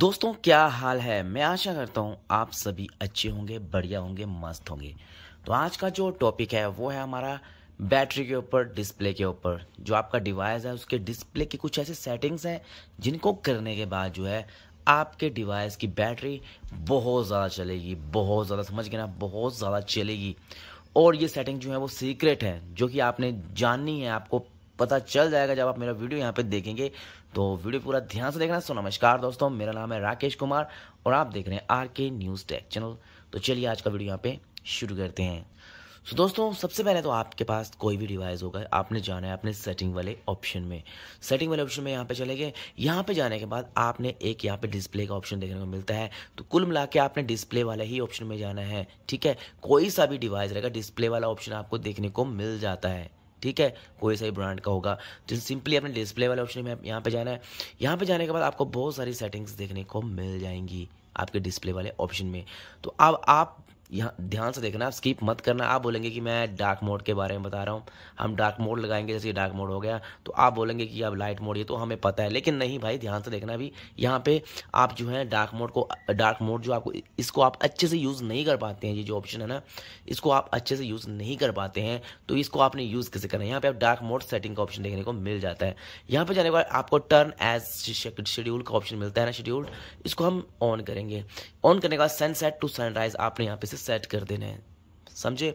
दोस्तों क्या हाल है मैं आशा करता हूँ आप सभी अच्छे होंगे बढ़िया होंगे मस्त होंगे तो आज का जो टॉपिक है वो है हमारा बैटरी के ऊपर डिस्प्ले के ऊपर जो आपका डिवाइस है उसके डिस्प्ले की कुछ ऐसे सेटिंग्स हैं जिनको करने के बाद जो है आपके डिवाइस की बैटरी बहुत ज़्यादा चलेगी बहुत ज़्यादा समझ गए ना बहुत ज़्यादा चलेगी और ये सेटिंग जो है वो सीक्रेट है जो कि आपने जाननी है आपको पता चल जाएगा जब आप मेरा वीडियो यहाँ पे देखेंगे तो वीडियो पूरा ध्यान से देखना सो नमस्कार दोस्तों मेरा नाम है राकेश कुमार और आप देख रहे हैं आर के न्यूज़ टेक चैनल तो चलिए आज का वीडियो यहाँ पे शुरू करते हैं सो दोस्तों सबसे पहले तो आपके पास कोई भी डिवाइस होगा आपने जाना है अपने सेटिंग वाले ऑप्शन में सेटिंग वाले ऑप्शन में यहाँ पे चले गए यहाँ पे जाने के बाद आपने एक यहाँ पे डिस्प्ले का ऑप्शन देखने को मिलता है तो कुल मिला के आपने डिस्प्ले वाले ही ऑप्शन में जाना है ठीक है कोई सा भी डिवाइस रहेगा डिस्प्ले वाला ऑप्शन आपको देखने को मिल जाता है ठीक है कोई सा ही ब्रांड का होगा तो सिंपली अपने डिस्प्ले वाले ऑप्शन में यहाँ पे जाना है यहाँ पे जाने के बाद आपको बहुत सारी सेटिंग्स देखने को मिल जाएंगी आपके डिस्प्ले वाले ऑप्शन में तो अब आप यहाँ ध्यान से देखना आप स्किप मत करना आप बोलेंगे कि मैं डार्क मोड के बारे में बता रहा हूँ हम डार्क मोड लगाएंगे जैसे डार्क मोड हो गया तो आप बोलेंगे कि अब लाइट मोड ये तो हमें पता है लेकिन नहीं भाई ध्यान से देखना अभी यहाँ पे आप जो है डार्क मोड को डार्क मोड जो आपको इसको आप अच्छे से यूज़ नहीं कर पाते हैं ये जो ऑप्शन है ना इसको आप अच्छे से यूज़ नहीं कर पाते हैं तो इसको आपने यूज़ कैसे करना है यहाँ पे आप डार्क मोड सेटिंग का ऑप्शन देखने को मिल जाता है यहाँ पे जाने के बाद आपको टर्न एज शेड्यूल का ऑप्शन मिलता है ना शेड्यूल्ड इसको हम ऑन करेंगे ऑन करने के बाद सनसेट टू सनराइज आपने यहाँ पे सेट कर देने हैं समझे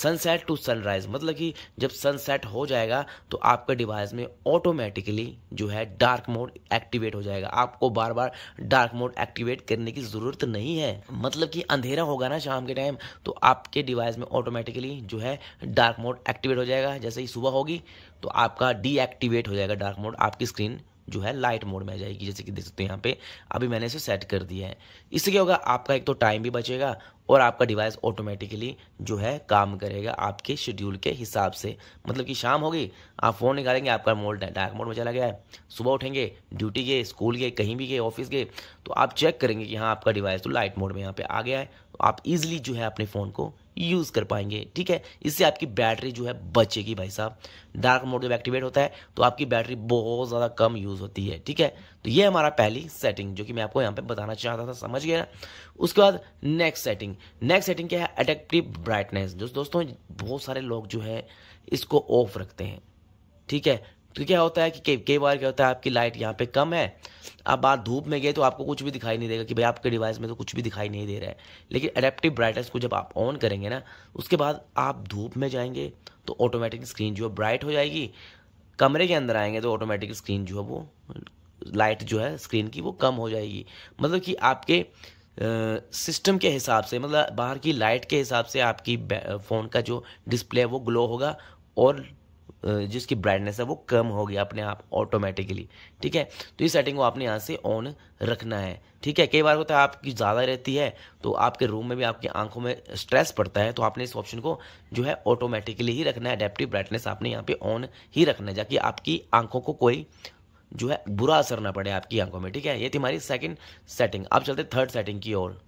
सनसेट टू सनराइज मतलब कि जब सनसेट हो जाएगा तो आपके डिवाइस में ऑटोमेटिकली जो है डार्क मोड एक्टिवेट हो जाएगा आपको बार बार डार्क मोड एक्टिवेट करने की ज़रूरत नहीं है मतलब कि अंधेरा होगा ना शाम के टाइम तो आपके डिवाइस में ऑटोमेटिकली जो है डार्क मोड एक्टिवेट हो जाएगा जैसे ही सुबह होगी तो आपका डीएक्टिवेट हो जाएगा डार्क मोड आपकी स्क्रीन जो है लाइट मोड में आ जाएगी जैसे कि देख सकते हो यहाँ पे अभी मैंने इसे सेट कर दिया है इससे क्या होगा आपका एक तो टाइम भी बचेगा और आपका डिवाइस ऑटोमेटिकली जो है काम करेगा आपके शेड्यूल के हिसाब से मतलब कि शाम होगी आप फ़ोन निकालेंगे आपका मोड डार्क मोड में चला गया है सुबह उठेंगे ड्यूटी गए स्कूल गए कहीं भी गए ऑफिस गए तो आप चेक करेंगे कि हाँ आपका डिवाइस तो लाइट मोड में यहाँ पे आ गया है तो आप ईजिली जो है अपने फ़ोन को यूज़ कर पाएंगे ठीक है इससे आपकी बैटरी जो है बचेगी भाई साहब डार्क मोड जब एक्टिवेट होता है तो आपकी बैटरी बहुत ज़्यादा कम यूज़ होती है ठीक है तो ये हमारा पहली सेटिंग जो कि मैं आपको यहाँ पे बताना चाहता था समझ गया उसके बाद नेक्स्ट सेटिंग नेक्स्ट सेटिंग क्या है अटेक्टिव ब्राइटनेस दोस्तों बहुत सारे लोग जो है इसको ऑफ रखते हैं ठीक है तो क्या होता है कि कई बार क्या होता है आपकी लाइट यहाँ पे कम है आप बाहर धूप में गए तो आपको कुछ भी दिखाई नहीं देगा कि भाई आपके डिवाइस में तो कुछ भी दिखाई नहीं दे रहा है लेकिन अडेप्टिव ब्राइटनेस को जब आप ऑन करेंगे ना उसके बाद आप धूप में जाएंगे तो ऑटोमेटिक स्क्रीन जो है ब्राइट हो जाएगी कमरे के अंदर आएंगे तो ऑटोमेटिक स्क्रीन जो है वो लाइट जो है स्क्रीन की वो कम हो जाएगी मतलब कि आपके सिस्टम के हिसाब से मतलब बाहर की लाइट के हिसाब से आपकी फ़ोन का जो डिस्प्ले है वो ग्लो होगा और जिसकी ब्राइटनेस है वो कम होगी अपने आप ऑटोमेटिकली ठीक है तो इस सेटिंग को आपने यहाँ से ऑन रखना है ठीक है कई बार होता है आपकी ज़्यादा रहती है तो आपके रूम में भी आपकी आंखों में स्ट्रेस पड़ता है तो आपने इस ऑप्शन को जो है ऑटोमेटिकली ही रखना है अडेप्टिव ब्राइटनेस आपने यहाँ पे ऑन ही रखना है ताकि आपकी आंखों को कोई जो है बुरा असर ना पड़े आपकी आंखों में ठीक है ये थी हमारी सेकंड सेटिंग अब चलते थर्ड सेटिंग की ओर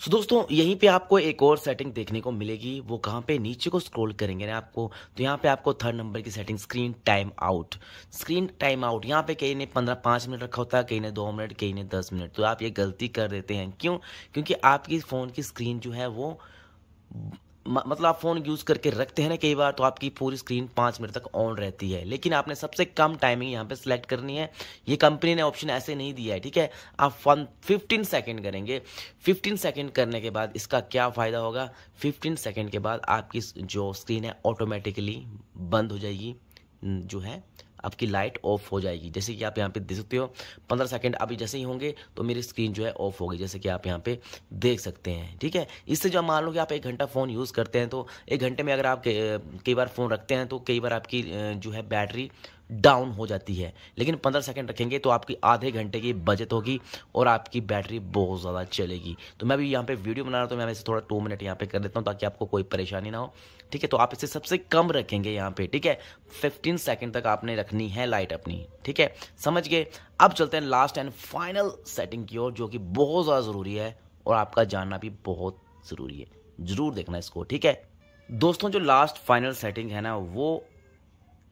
सो so, दोस्तों यहीं पे आपको एक और सेटिंग देखने को मिलेगी वो कहाँ पे नीचे को स्क्रॉल करेंगे ना आपको तो यहाँ पे आपको थर्ड नंबर की setting screen time out screen time out यहाँ पे कहीं ने पंद्रह पाँच मिनट रखा होता है कहीं ने दो मिनट कहीं ने दस मिनट तो आप ये गलती कर देते हैं क्यों क्योंकि आपकी फ़ोन की स्क्रीन जो है वो मतलब आप फ़ोन यूज़ करके रखते हैं ना कई बार तो आपकी पूरी स्क्रीन पाँच मिनट तक ऑन रहती है लेकिन आपने सबसे कम टाइमिंग यहाँ पे सिलेक्ट करनी है ये कंपनी ने ऑप्शन ऐसे नहीं दिया है ठीक है आप फन फिफ्टीन सेकेंड करेंगे फिफ्टीन सेकेंड करने के बाद इसका क्या फ़ायदा होगा फिफ्टीन सेकेंड के बाद आपकी जो स्क्रीन है ऑटोमेटिकली बंद हो जाएगी जो है आपकी लाइट ऑफ हो जाएगी जैसे कि आप यहाँ पे देख सकते हो पंद्रह सेकेंड अभी जैसे ही होंगे तो मेरी स्क्रीन जो है ऑफ होगी जैसे कि आप यहाँ पे देख सकते हैं ठीक है इससे जो मान लो कि आप एक घंटा फ़ोन यूज़ करते हैं तो एक घंटे में अगर आप कई बार फ़ोन रखते हैं तो कई बार आपकी जो है बैटरी डाउन हो जाती है लेकिन पंद्रह सेकेंड रखेंगे तो आपकी आधे घंटे की बचत होगी और आपकी बैटरी बहुत ज़्यादा चलेगी तो मैं भी यहाँ पे वीडियो बना रहा हूँ तो मैं इसे थोड़ा टू मिनट यहाँ पे कर देता हूँ ताकि आपको कोई परेशानी ना हो ठीक है तो आप इसे सबसे कम रखेंगे यहाँ पे ठीक है फिफ्टीन सेकेंड तक आपने रखनी है लाइट अपनी ठीक है समझ गए अब चलते हैं लास्ट एंड फाइनल सेटिंग की ओर जो कि बहुत ज़्यादा ज़रूरी है और आपका जानना भी बहुत ज़रूरी है ज़रूर देखना इसको ठीक है दोस्तों जो लास्ट फाइनल सेटिंग है ना वो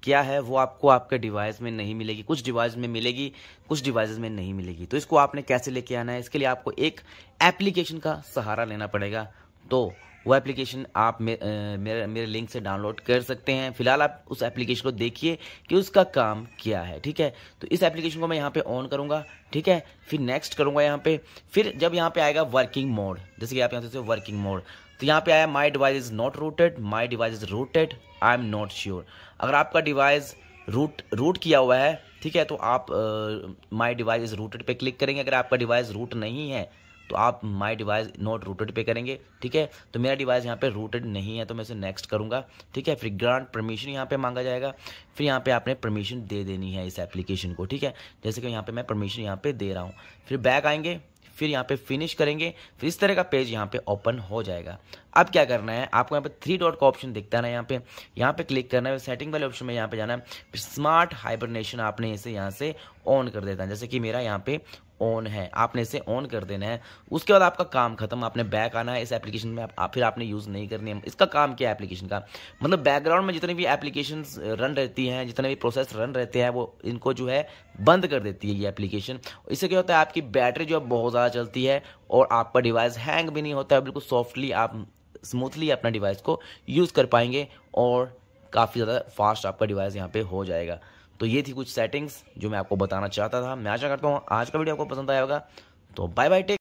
क्या है वो आपको आपके डिवाइस में नहीं मिलेगी कुछ डिवाइस में मिलेगी कुछ डिवाइस में नहीं मिलेगी तो इसको आपने कैसे लेके आना है इसके लिए आपको एक एप्लीकेशन का सहारा लेना पड़ेगा तो वो एप्लीकेशन आप मे, मेरे मेरे लिंक से डाउनलोड कर सकते हैं फिलहाल आप उस एप्लीकेशन को देखिए कि उसका काम क्या है ठीक है तो इस एप्लीकेशन को मैं यहाँ पे ऑन करूँगा ठीक है फिर नेक्स्ट करूँगा यहाँ पे फिर जब यहाँ पे आएगा वर्किंग मोड जैसे कि आप यहाँ से वर्किंग मोड तो यहाँ पे आया my device is not rooted my device is rooted I am not sure अगर आपका डिवाइस रूट रूट किया हुआ है ठीक है तो आप माई डिवाइस इज़ रूटेड पे क्लिक करेंगे अगर आपका डिवाइस रूट नहीं है तो आप माई डिवाइस नॉट रूटेड पे करेंगे ठीक है तो मेरा डिवाइस यहाँ पे रूटेड नहीं है तो मैं इसे नेक्स्ट करूँगा ठीक है फिर ग्रांट परमिशन यहाँ पे मांगा जाएगा फिर यहाँ पे आपने परमिशन दे देनी है इस एप्लीकेशन को ठीक है जैसे कि यहाँ पे मैं परमिशन यहाँ पे दे रहा हूँ फिर बैक आएंगे फिर यहाँ पे फिनिश करेंगे फिर इस तरह का पेज यहाँ पे ओपन हो जाएगा अब क्या करना है आपको यहाँ पे थ्री डॉट का ऑप्शन दिखता है ना यहाँ पे यहाँ पे क्लिक करना है सेटिंग वाले ऑप्शन में यहाँ पे जाना है फिर स्मार्ट हाइबरनेशन आपने इसे यहाँ से ऑन कर देता है जैसे कि मेरा यहाँ पे ऑन है आपने इसे ऑन कर देना है उसके बाद आपका काम खत्म आपने बैक आना है इस एप्लीकेशन में आप, फिर आपने यूज़ नहीं करनी है इसका काम क्या है एप्लीकेशन का मतलब बैकग्राउंड में जितने भी एप्लीकेशन रन रहती हैं जितने भी प्रोसेस रन रहते हैं वो इनको जो है बंद कर देती है ये एप्लीकेशन इससे क्या होता है आपकी बैटरी जो है बहुत ज़्यादा चलती है और आपका डिवाइस हैंग भी नहीं होता है बिल्कुल सॉफ्टली आप स्मूथली अपना डिवाइस को यूज़ कर पाएंगे और काफ़ी ज़्यादा फास्ट आपका डिवाइस यहाँ पे हो जाएगा तो ये थी कुछ सेटिंग्स जो मैं आपको बताना चाहता था मैं आशा करता हूँ आज का वीडियो आपको पसंद आया होगा तो बाय बाय टेक